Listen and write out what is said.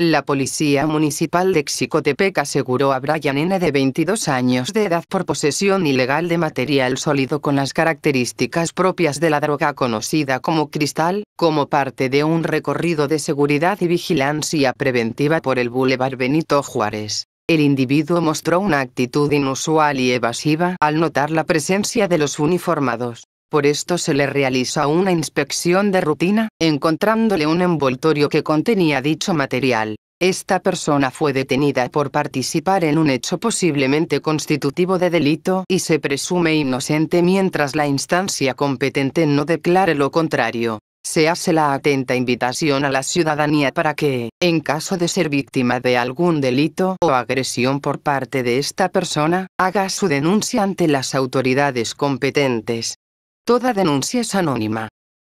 La policía municipal de Xicotepec aseguró a Brian N. de 22 años de edad por posesión ilegal de material sólido con las características propias de la droga conocida como cristal, como parte de un recorrido de seguridad y vigilancia preventiva por el Boulevard Benito Juárez. El individuo mostró una actitud inusual y evasiva al notar la presencia de los uniformados. Por esto se le realizó una inspección de rutina, encontrándole un envoltorio que contenía dicho material. Esta persona fue detenida por participar en un hecho posiblemente constitutivo de delito y se presume inocente mientras la instancia competente no declare lo contrario. Se hace la atenta invitación a la ciudadanía para que, en caso de ser víctima de algún delito o agresión por parte de esta persona, haga su denuncia ante las autoridades competentes. Toda denuncia es anónima.